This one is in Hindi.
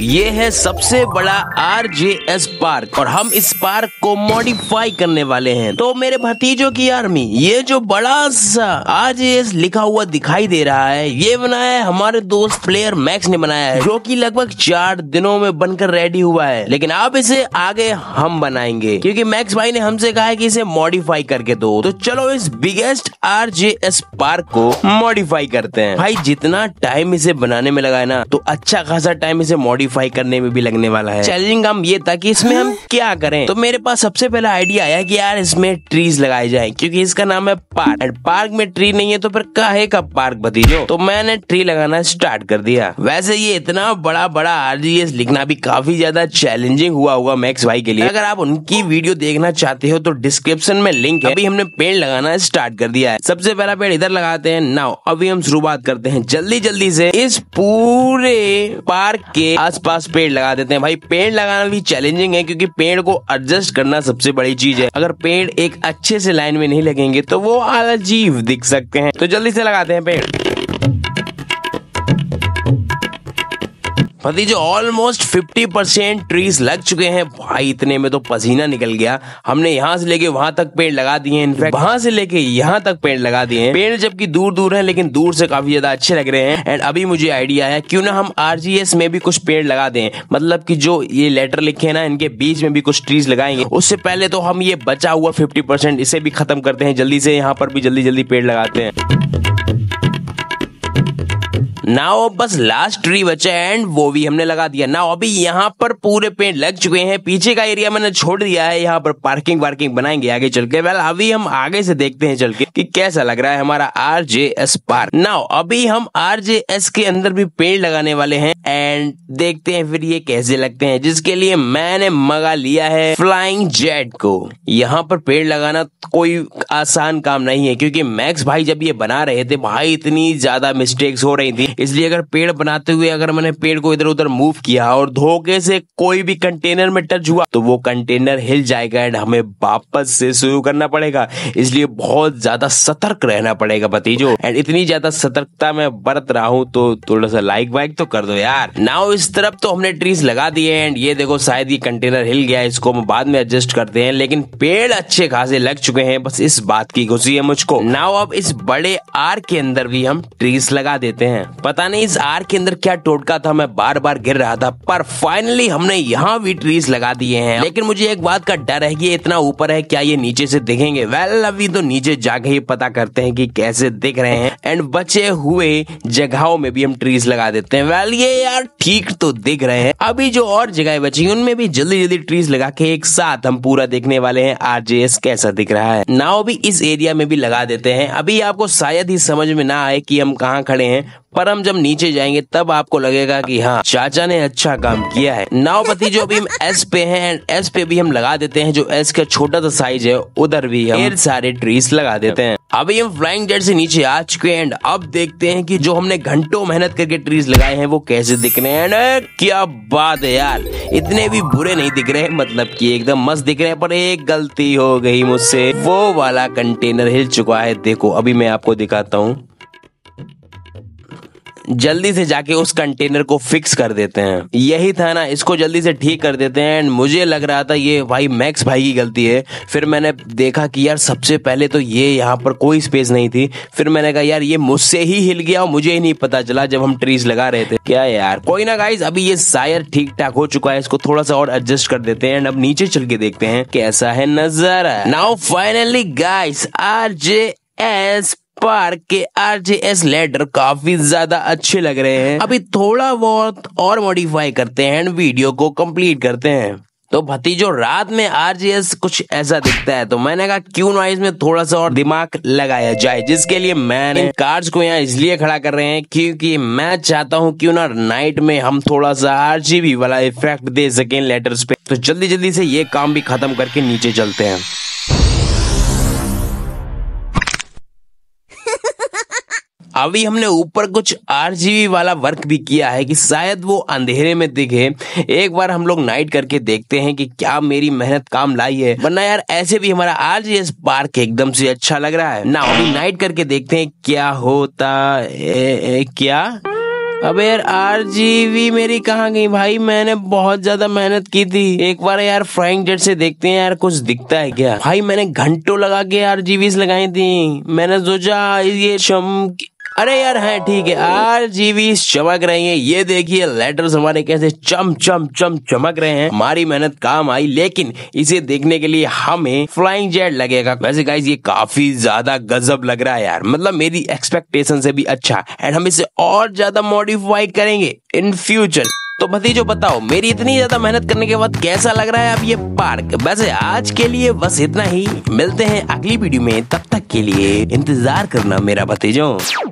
ये है सबसे बड़ा आर जे एस पार्क और हम इस पार्क को मॉडिफाई करने वाले हैं तो मेरे भतीजों की आर्मी ये जो बड़ा सा आर जे एस लिखा हुआ दिखाई दे रहा है ये बनाया है हमारे दोस्त प्लेयर मैक्स ने बनाया है जो कि लगभग चार दिनों में बनकर रेडी हुआ है लेकिन अब इसे आगे हम बनाएंगे क्योंकि मैक्स भाई ने हमसे कहा है कि इसे मॉडिफाई करके दो तो चलो इस biggest R J S park को मॉडिफाई करते हैं भाई जितना टाइम इसे बनाने में लगा है ना तो अच्छा खासा टाइम इसे मॉडिफाई मॉडिफाई करने में भी लगने वाला है चैलेंजिंग काम ये था कि इसमें हम क्या करें तो मेरे पास सबसे पहला आइडिया आया कि यार इसमें ट्रीज लगाए जाए क्योंकि इसका नाम है पार्क एंड पार्क में ट्री नहीं है तो फिर काहे का पार्क भतीजो तो मैंने ट्री लगाना स्टार्ट कर दिया वैसे ये इतना बड़ा बड़ा आरजीएस लिखना भी काफी ज्यादा चैलेंजिंग हुआ हुआ मैक्स भाई के लिए अगर आप उनकी वीडियो देखना चाहते हो तो डिस्क्रिप्शन में लिंक है अभी हमने पेड़ लगाना स्टार्ट कर दिया है सबसे पहला पेड़ इधर लगाते हैं नाउ अभी हम शुरुआत करते हैं जल्दी जल्दी से इस पूरे पार्क के आसपास पेड़ लगा देते हैं भाई पेड़ लगाना भी चैलेंजिंग है क्योंकि पेड़ को एडजस्ट करना सबसे बड़ी चीज है अगर पेड़ एक अच्छे से लाइन में नहीं लगेंगे तो वो अलजीव दिख सकते हैं तो जल्दी से लगाते हैं पेड़ भतीजे ऑलमोस्ट 50 परसेंट ट्रीज लग चुके हैं भाई इतने में तो पसीना निकल गया हमने यहाँ से लेके वहां तक पेड़ लगा दिए इनफैक्ट वहां से लेके यहाँ तक पेड़ लगा दिए पेड़ जबकि दूर दूर है लेकिन दूर से काफी ज्यादा अच्छे लग रहे हैं एंड अभी मुझे आइडिया है क्यों ना हम आर में भी कुछ पेड़ लगा दें मतलब की जो ये लेटर लिखे है ना इनके बीच में भी कुछ ट्रीज लगाएंगे उससे पहले तो हम ये बचा हुआ फिफ्टी इसे भी खत्म करते हैं जल्दी से यहाँ पर भी जल्दी जल्दी पेड़ लगाते हैं नाव बस लास्ट ट्री बचा है एंड वो भी हमने लगा दिया नाव अभी यहाँ पर पूरे पेड़ लग चुके हैं पीछे का एरिया मैंने छोड़ दिया है यहाँ पर पार्किंग वार्किंग बनाएंगे आगे चल के वेल अभी हम आगे से देखते हैं चल के कि कैसा लग रहा है हमारा R J S park now अभी हम आर जे एस के अंदर भी पेड़ लगाने वाले हैं एंड देखते हैं फिर ये कैसे लगते हैं जिसके लिए मैंने मंगा लिया है फ्लाइंग जेट को यहाँ पर पेड़ लगाना कोई आसान काम नहीं है क्योंकि मैक्स भाई जब ये बना रहे थे भाई इतनी ज्यादा मिस्टेक्स हो रही थी इसलिए अगर पेड़ बनाते हुए अगर मैंने पेड़ को इधर उधर मूव किया और धोखे से कोई भी कंटेनर में टच हुआ तो वो कंटेनर हिल जाएगा एंड हमें वापस से शुरू करना पड़ेगा इसलिए बहुत ज्यादा सतर्क रहना पड़ेगा भतीजो एंड इतनी ज्यादा सतर्कता में बरत रहा हूँ तो थोड़ा सा लाइक वाइक तो कर दो यार नाउ इस तरफ तो हमने ट्रीज लगा दिए एंड ये देखो शायद ये कंटेनर हिल गया इसको हम बाद में एडजस्ट करते हैं लेकिन पेड़ अच्छे खासे लग चुके हैं बस इस बात की खुशी है मुझको नाउ अब इस बड़े आर के अंदर भी हम ट्रीज लगा देते हैं पता नहीं इस आर के अंदर क्या टोटका था मैं बार बार गिर रहा था पर फाइनली हमने यहाँ भी ट्रीज लगा दिए हैं लेकिन मुझे एक बात का डर है कि इतना ऊपर है क्या ये नीचे से दिखेंगे वेल well, अभी तो नीचे जाके ही पता करते हैं कि कैसे दिख रहे हैं एंड बचे हुए जगहों में भी हम ट्रीज लगा देते हैं वेल well, ये यार ठीक तो दिख रहे हैं अभी जो और जगह बची उनमें भी जल्दी जल्दी ट्रीज लगा के एक साथ हम पूरा देखने वाले हैं आरजेएस कैसा दिख रहा है नाव भी इस एरिया में भी लगा देते हैं अभी आपको शायद ही समझ में ना आए कि हम कहाँ खड़े हैं पर हम जब नीचे जाएंगे तब आपको लगेगा कि हाँ चाचा ने अच्छा काम किया है नावपति जो अभी हम एस पे है एंड एस पे भी हम लगा देते हैं जो एस का छोटा सा साइज है उधर भी हम सारे ट्रीज लगा देते हैं अभी हम फ्लाइंग जेट से नीचे आ चुके हैं एंड अब देखते हैं कि जो हमने घंटों मेहनत करके ट्रीज लगाए हैं वो कैसे दिख रहे हैं क्या बात है यार इतने भी बुरे नहीं दिख रहे हैं मतलब कि एकदम मस्त दिख रहे हैं पर एक गलती हो गई मुझसे वो वाला कंटेनर हिल चुका है देखो अभी मैं आपको दिखाता हूँ जल्दी से जाके उस कंटेनर को फिक्स कर देते हैं यही था ना इसको जल्दी से ठीक कर देते हैं एंड मुझे लग रहा था ये भाई मैक्स भाई की गलती है फिर मैंने देखा कि यार सबसे पहले तो ये यहाँ पर कोई स्पेस नहीं थी फिर मैंने कहा यार ये मुझसे ही हिल गया और मुझे ही नहीं पता चला जब हम ट्रीज लगा रहे थे क्या यार कोई ना गाइज अभी ये सायर ठीक ठाक हो चुका है इसको थोड़ा सा और एडजस्ट कर देते हैं एंड अब नीचे चल के देखते हैं कैसा है नजर now finally guys R J S park के आरजेएस लेडर काफी ज्यादा अच्छे लग रहे हैं अभी थोड़ा बहुत और मॉडिफाई करते हैं एंड वीडियो को कंप्लीट करते हैं तो भतीजो रात में आरजीएस कुछ ऐसा दिखता है तो मैंने कहा क्यों ना इसमें थोड़ा सा और दिमाग लगाया जाए जिसके लिए मैंने कार्ड को यहाँ इसलिए खड़ा कर रहे हैं क्योंकि मैं चाहता हूँ क्यों ना नाइट में हम थोड़ा सा आरजीबी वाला इफेक्ट दे सके लेटर्स पे तो जल्दी जल्दी से ये काम भी खत्म करके नीचे चलते हैं अभी हमने ऊपर कुछ आर वाला वर्क भी किया है कि शायद वो अंधेरे में दिखे एक बार हम लोग नाइट करके देखते हैं कि क्या मेरी मेहनत काम लाई है वरना यार ऐसे भी हमारा एस पार्क एकदम से अच्छा लग रहा है ना अभी नाइट करके देखते हैं क्या होता ए, क्या अब यार आरजीवी मेरी कहाँ गई भाई मैंने बहुत ज्यादा मेहनत की थी एक बार यार फ्राइंग जेट से देखते हैं यार कुछ दिखता है क्या भाई मैंने घंटों लगा के आर आरजीवी लगाई थी मैंने सोचा ये चमकी अरे यार है हाँ, ठीक है आर जीवी चमक रही है ये देखिए लेटर्स हमारे कैसे चम चम चम चमक रहे हैं हमारी मेहनत काम आई लेकिन इसे देखने के लिए हमें फ्लाइंग जेट लगेगा वैसे गाइज ये काफी ज्यादा गजब लग रहा है यार मतलब मेरी एक्सपेक्टेशन से भी अच्छा एंड हम इसे और ज्यादा मॉडिफाई करेंगे इन फ्यूचर तो भतीजो बताओ मेरी इतनी ज्यादा मेहनत करने के बाद कैसा लग रहा है अब ये पार्क वैसे आज के लिए बस इतना ही मिलते हैं अगली वीडियो में तब तक के लिए इंतजार करना मेरा भतीजों